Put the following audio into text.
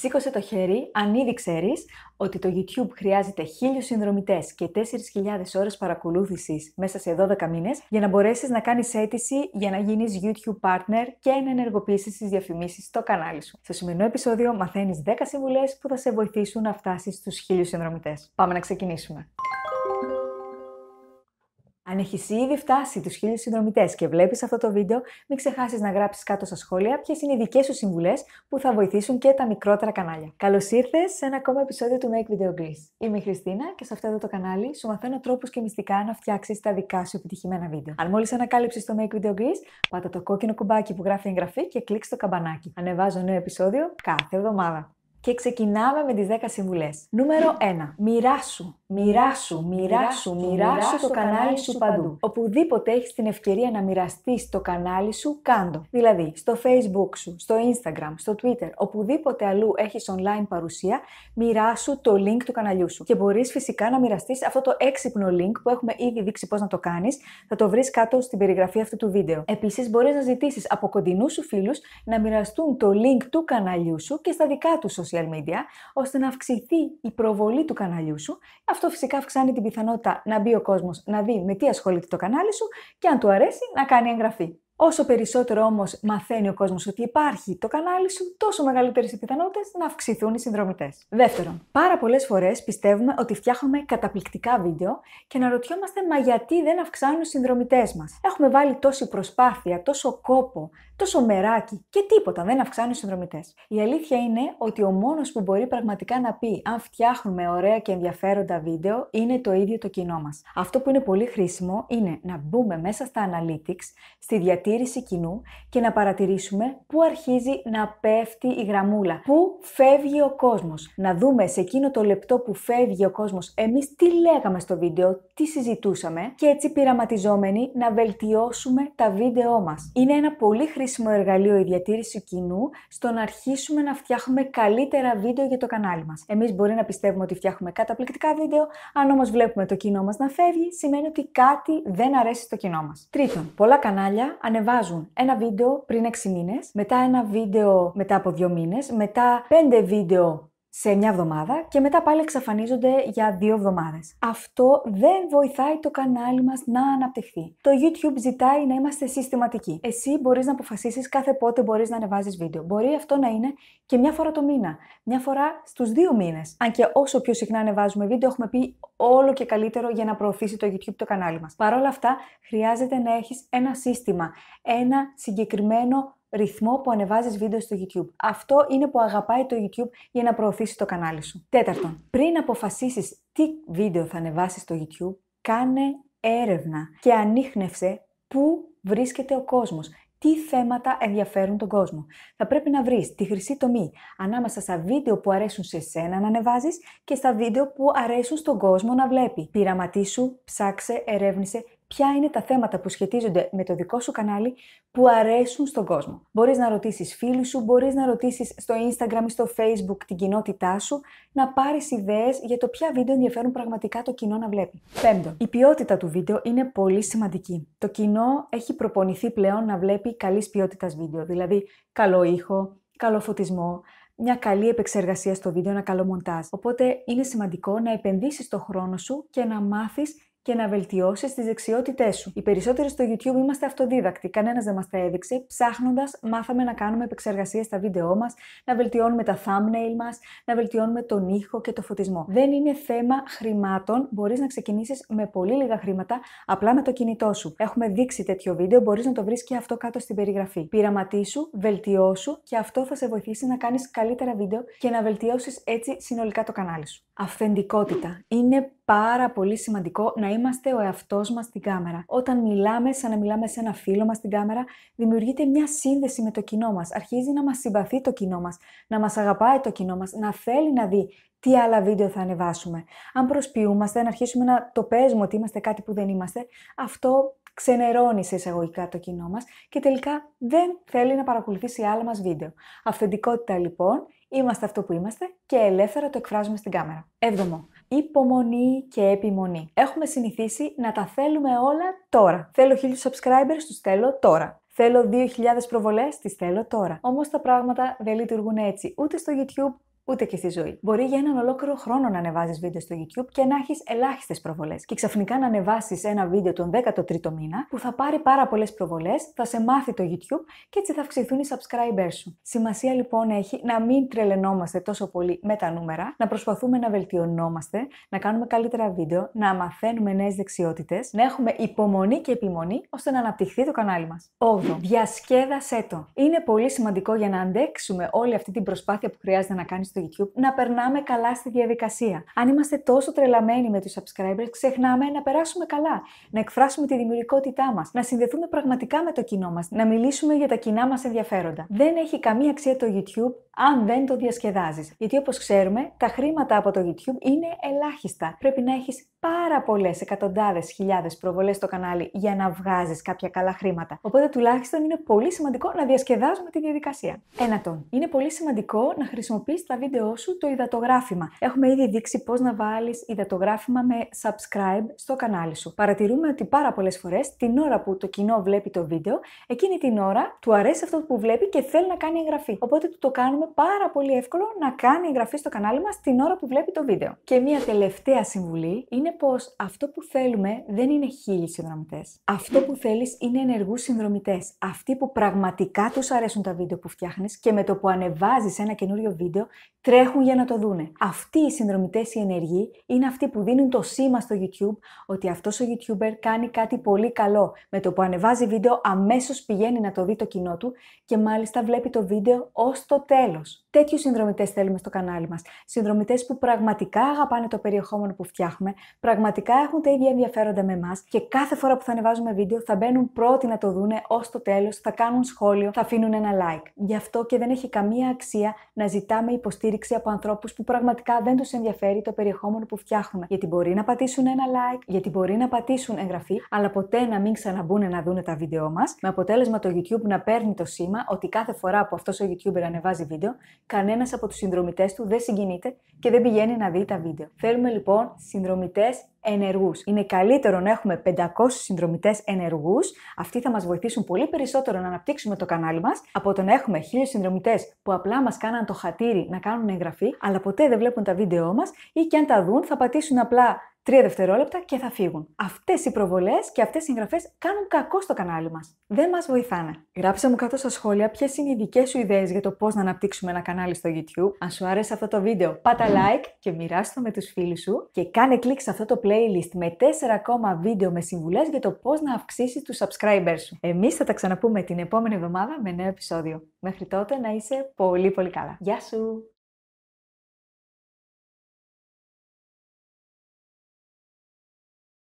Σήκωσε το χέρι αν ήδη ξέρεις ότι το YouTube χρειάζεται 1000 συνδρομητές και 4.000 ώρες παρακολούθησης μέσα σε 12 μήνες για να μπορέσεις να κάνεις αίτηση για να γίνεις YouTube partner και να ενεργοποιήσεις τις διαφημίσεις στο κανάλι σου. Στο σημερινό επεισόδιο μαθαίνεις 10 συμβουλές που θα σε βοηθήσουν να φτάσεις στους 1000 συνδρομητές. Πάμε να ξεκινήσουμε. Αν έχεις ήδη φτάσει τους χίλιους συνδρομητές και βλέπεις αυτό το βίντεο, μην ξεχάσεις να γράψεις κάτω στα σχόλια ποιες είναι οι δικές σου συμβουλές που θα βοηθήσουν και τα μικρότερα κανάλια. Καλώς ήρθες σε ένα ακόμα επεισόδιο του Make Video Greece. Είμαι η Χριστίνα και σε αυτό εδώ το κανάλι σου μαθαίνω τρόπους και μυστικά να φτιάξεις τα δικά σου επιτυχημένα βίντεο. Αν μόλις ανακάλυψες το Make Video Greece, πάτα το κόκκινο κουμπάκι που γράφει εγγραφή και κλικ στο καμπανάκι. Ανεβάζω νέο επεισόδιο κάθε εβδομάδα. Και ξεκινάμε με τις 10 συμβουλές. Νούμερο 1. Μοιράσου, μοιράσου, μοιράσου, μοιράσου το κανάλι σου παντού. Οπουδήποτε έχεις την ευκαιρία να μοιραστείς το κανάλι σου, κάντο. Δηλαδή, στο facebook σου, στο instagram, στο twitter, οπουδήποτε αλλού έχεις online παρουσία, μοιράσου το link του καναλιού σου. Και μπορείς φυσικά να μοιραστείς αυτό το έξυπνο link που έχουμε ήδη δείξει πώς να το κάνεις. Θα το βρεις κάτω στην περιγραφή αυτού του βίντεο. Επίσης, μπορείς να ζητήσεις από κοντινούς σου φίλους να μοιραστούν το link του καναλιού σου και στα δικά τους social media, ώστε να αυξηθεί η προβολή του καναλιού σου. Αυτό φυσικά αυξάνει την πιθανότητα να μπει ο κόσμος να δει με τι ασχολείται το κανάλι σου και αν του αρέσει να κάνει εγγραφή. Όσο περισσότερο όμως μαθαίνει ο κόσμος ότι υπάρχει το κανάλι σου, τόσο μεγαλύτερες οι πιθανότητες να αυξηθούν οι συνδρομητές. Δεύτερον, πάρα πολλές φορές πιστεύουμε ότι φτιάχνουμε καταπληκτικά βίντεο και να ρωτιόμαστε μα γιατί δεν αυξάνουν οι συνδρομητές μας. Έχουμε βάλει τόση προσπάθεια, τόσο κόπο το σομεράκι και τίποτα, δεν αυξάνουν οι συνδρομητές. Η αλήθεια είναι ότι ο μόνος που μπορεί πραγματικά να πει αν φτιάχνουμε ωραία και ενδιαφέροντα βίντεο είναι το ίδιο το κοινό μας. Αυτό που είναι πολύ χρήσιμο είναι να μπούμε μέσα στα analytics, στη διατήρηση κοινού και να παρατηρήσουμε πού αρχίζει να πέφτει η γραμμούλα, πού φεύγει ο κόσμος. Να δούμε σε εκείνο το λεπτό που φεύγει ο κόσμος εμείς τι λέγαμε στο βίντεο, τι συζητούσαμε και έτσι πειραματιζόμενοι να βελτιώσουμε τα βίντεό μας. Είναι ένα πολύ χρήσιμο χρήσιμο εργαλείο η διατήρηση κοινού στο να αρχίσουμε να φτιάχνουμε καλύτερα βίντεο για το κανάλι μας. Εμείς μπορεί να πιστεύουμε ότι φτιάχνουμε καταπληκτικά βίντεο, αν όμως βλέπουμε το κοινό μας να φεύγει, σημαίνει ότι κάτι δεν αρέσει στο κοινό μας. Τρίτον, πολλά κανάλια ανεβάζουν ένα βίντεο πριν 6 μήνες, μετά ένα βίντεο μετά από 2 μήνες, μετά 5 βίντεο σε μια εβδομάδα και μετά πάλι εξαφανίζονται για δύο εβδομάδες. Αυτό δεν βοηθάει το κανάλι μας να αναπτυχθεί. Το YouTube ζητάει να είμαστε συστηματικοί. Εσύ μπορείς να αποφασίσεις κάθε πότε μπορείς να ανεβάζεις βίντεο. Μπορεί αυτό να είναι και μια φορά το μήνα, μια φορά στους δύο μήνες. Αν και όσο πιο συχνά ανεβάζουμε βίντεο, έχουμε πει όλο και καλύτερο για να προωθήσει το YouTube το κανάλι μας. Παρ' όλα αυτά, χρειάζεται να έχεις ένα σύστημα, ένα συγκεκριμένο ρυθμό που ανεβάζεις βίντεο στο YouTube. Αυτό είναι που αγαπάει το YouTube για να προωθήσει το κανάλι σου. Τέταρτον, πριν αποφασίσεις τι βίντεο θα ανεβάσεις στο YouTube, κάνε έρευνα και ανείχνευσε πού βρίσκεται ο κόσμος τι θέματα ενδιαφέρουν τον κόσμο. Θα πρέπει να βρεις τη χρυσή τομή ανάμεσα στα βίντεο που αρέσουν σε σένα να ανεβάζεις και στα βίντεο που αρέσουν στον κόσμο να βλέπει. Πειραματίσου, ψάξε, ερεύνησε ποια είναι τα θέματα που σχετίζονται με το δικό σου κανάλι που αρέσουν στον κόσμο. Μπορείς να ρωτήσεις φίλους σου, μπορείς να ρωτήσεις στο Instagram ή στο Facebook την κοινότητά σου, να πάρεις ιδέες για το ποια βίντεο ενδιαφέρουν πραγματικά το κοινό να βλέπει. Πέμπτο, η ποιότητα του βίντεο είναι πολύ σημαντική. Το κοινό έχει προπονηθεί πλέον να βλέπει καλής ποιότητας βίντεο, δηλαδή καλό ήχο, καλό φωτισμό, μια καλή επεξεργασία στο βίντεο, ένα καλό μοντάζ. Οπότε είναι σημαντικό να επενδύσεις το χρόνο σου και να μάθεις και να βελτιώσεις τις δεξιότητές σου. Οι περισσότεροι στο YouTube είμαστε αυτοδίδακτοι, κανένας δεν μας τα έδειξε. Ψάχνοντας, μάθαμε να κάνουμε επεξεργασίε στα βίντεό μας, να βελτιώνουμε τα thumbnail μας, να βελτιώνουμε τον ήχο και το φωτισμό. Δεν είναι θέμα χρημάτων, μπορείς να ξεκινήσεις με πολύ λίγα χρήματα, απλά με το κινητό σου. Έχουμε δείξει τέτοιο βίντεο, μπορείς να το βρεις και αυτό κάτω στην περιγραφή. Πειραματίσου, βελτιώσου και αυτό θα σε βοηθήσει να κάνεις καλύτερα βίντεο και να βελτιώσεις έτσι συνολικά το κανάλι σου. Αυθεντικότητα. Είναι πάρα πολύ σημαντικό να είμαστε ο εαυτός μας στην κάμερα. Όταν μιλάμε, σαν να μιλάμε σε ένα φίλο μας στην κάμερα, δημιουργείται μια σύνδεση με το κοινό μας. Αρχίζει να μας συμπαθεί το κοινό μας, να μας αγαπάει το κοινό μας, να θέλει να δει τι άλλα βίντεο θα ανεβάσουμε. Αν προσποιούμαστε, να αρχίσουμε να το παίζουμε ότι είμαστε κάτι που δεν είμαστε, αυτό ξενερώνει σε εισαγωγικά το κοινό μας και τελικά δεν θέλει να παρακολουθήσει άλλα μας βίντεο. Αυθεντικότητα λοιπόν Είμαστε αυτό που είμαστε και ελεύθερα το εκφράζουμε στην κάμερα. Έβδομο. Υπομονή και επιμονή. Έχουμε συνηθίσει να τα θέλουμε όλα τώρα. Θέλω 1000 subscribers, τους θέλω τώρα. Θέλω 2.000 προβολές, τις θέλω τώρα. Όμως τα πράγματα δεν λειτουργούν έτσι ούτε στο YouTube ούτε και στη ζωή. Μπορεί για έναν ολόκληρο χρόνο να ανεβάζεις βίντεο στο YouTube και να έχεις ελάχιστες προβολές. Και ξαφνικά να ανεβάσεις ένα βίντεο τον 13ο μήνα που θα πάρει πάρα πολλές προβολές, θα σε μάθει το YouTube και έτσι θα αυξηθούν οι subscribers σου. Σημασία λοιπόν έχει να μην τρελαινόμαστε τόσο πολύ με τα νούμερα, να προσπαθούμε να βελτιωνόμαστε, να κάνουμε καλύτερα βίντεο, να μαθαίνουμε νέες δεξιότητες, να έχουμε υπομονή και επιμονή ώστε να αναπτυχθεί το κανάλι μας. 8. Διασκέδασέ το. Είναι πολύ σημαντικό για να αντέξουμε όλη αυτή την προσπάθεια που χρειάζεται να κάνεις στο YouTube, να περνάμε καλά στη διαδικασία. Αν είμαστε τόσο τρελαμένοι με τους subscribers, ξεχνάμε να περάσουμε καλά, να εκφράσουμε τη δημιουργικότητά μας, να συνδεθούμε πραγματικά με το κοινό μας, να μιλήσουμε για τα κοινά μας ενδιαφέροντα. Δεν έχει καμία αξία το YouTube αν δεν το διασκεδάζεις. Γιατί όπως ξέρουμε, τα χρήματα από το YouTube είναι ελάχιστα. Πρέπει να έχεις πάρα πολλές εκατοντάδες χιλιάδες προβολές στο κανάλι για να βγάζεις κάποια καλά χρήματα. Οπότε τουλάχιστον είναι πολύ σημαντικό να διασκεδάζουμε τη διαδικασία. Ένατον, είναι πολύ σημαντικό να χρησιμοποιείς τα βίντεό σου το υδατογράφημα. Έχουμε ήδη δείξει πώς να βάλεις υδατογράφημα με subscribe στο κανάλι σου. Παρατηρούμε ότι πάρα πολλές φορές την ώρα που το κοινό βλέπει το βίντεο, εκείνη την ώρα του αρέσει αυτό που βλέπει και θέλει να κάνει εγγραφή. Οπότε του το κάνουμε πάρα πολύ εύκολο να κάνει εγγραφή στο κανάλι μας την ώρα που βλέπει το βίντεο. Και μία τελευταία συμβουλή είναι πως αυτό που θέλουμε δεν είναι χίλιοι συνδρομητές. Αυτό που θέλεις είναι ενεργούς συνδρομητές. Αυτοί που πραγματικά τους αρέσουν τα βίντεο που φτιάχνεις και με το που ανεβάζεις ένα καινούριο βίντεο τρέχουν για να το δούνε. Αυτοί οι συνδρομητές οι ενεργοί είναι αυτοί που δίνουν το σήμα στο YouTube ότι αυτός ο YouTuber κάνει κάτι πολύ καλό. Με το που ανεβάζει βίντεο αμέσως πηγαίνει να το δει το κοινό του και μάλιστα βλέπει το βίντεο ως το τέλος. Τετοιου συνδρομητές θέλουμε στο κανάλι μας, συνδρομητές που πραγματικά αγαπάνε το περιεχόμενο που φτιάχνουμε, πραγματικά έχουν τα ίδια ενδιαφέροντα με εμάς και κάθε φορά που θα ανεβάζουμε βίντεο θα μπαίνουν πρώτοι να το δούνε ως το τέλος, θα κάνουν σχόλιο, θα αφήνουν ένα like. Γι' αυτό και δεν έχει καμία αξία να ζητάμε υποστήριξη από ανθρώπους που πραγματικά δεν τους ενδιαφέρει το περιεχόμενο που φτιάχνουμε. Γιατί μπορεί να πατήσουν ένα like, γιατί μπορεί να πατήσουν εγγραφή, αλλά ποτέ να μην ξαναμπούν να δουν τα βίντεο μας, με αποτέλεσμα το YouTube να παίρνει το σήμα ότι κάθε φορά που αυτός ο YouTuber ανεβάζει βίντεο, κανένας από τους συνδρομητές του δεν συγκινείται και δεν πηγαίνει να δει τα βίντεο. Θέλουμε λοιπόν συνδρομητές ενεργούς. Είναι καλύτερο να έχουμε 500 συνδρομητές ενεργούς. Αυτοί θα μας βοηθήσουν πολύ περισσότερο να αναπτύξουμε το κανάλι μας από το να έχουμε 1000 συνδρομητές που απλά μας κάναν το χατήρι να κάνουν εγγραφή, αλλά ποτέ δεν βλέπουν τα βίντεό μας ή και αν τα δουν θα πατήσουν απλά Τρία δευτερόλεπτα και θα φύγουν. Αυτές οι προβολές και αυτές οι συγγραφέ κάνουν κακό στο κανάλι μας. Δεν μας βοηθάνε. Γράψε μου κάτω στα σχόλια ποιες είναι οι δικές σου ιδέες για το πώς να αναπτύξουμε ένα κανάλι στο YouTube. Αν σου άρεσε αυτό το βίντεο, πάτα like και μοιράστε το με τους φίλους σου. Και κάνε κλικ σε αυτό το playlist με 4 ακόμα βίντεο με συμβουλές για το πώς να αυξήσεις τους subscribers σου. Εμείς θα τα ξαναπούμε την επόμενη εβδομάδα με νέο επεισόδιο. Μέχρι τότε να είσαι πολύ πολύ καλά. Γεια σου!